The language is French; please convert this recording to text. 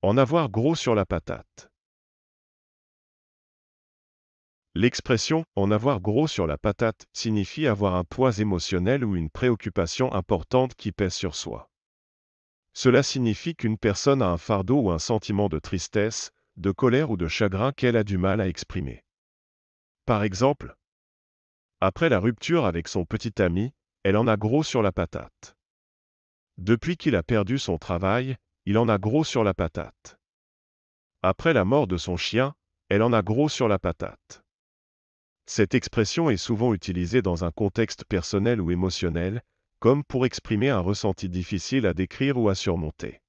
En avoir gros sur la patate. L'expression en avoir gros sur la patate signifie avoir un poids émotionnel ou une préoccupation importante qui pèse sur soi. Cela signifie qu'une personne a un fardeau ou un sentiment de tristesse, de colère ou de chagrin qu'elle a du mal à exprimer. Par exemple, après la rupture avec son petit ami, elle en a gros sur la patate. Depuis qu'il a perdu son travail, il en a gros sur la patate. Après la mort de son chien, elle en a gros sur la patate. Cette expression est souvent utilisée dans un contexte personnel ou émotionnel, comme pour exprimer un ressenti difficile à décrire ou à surmonter.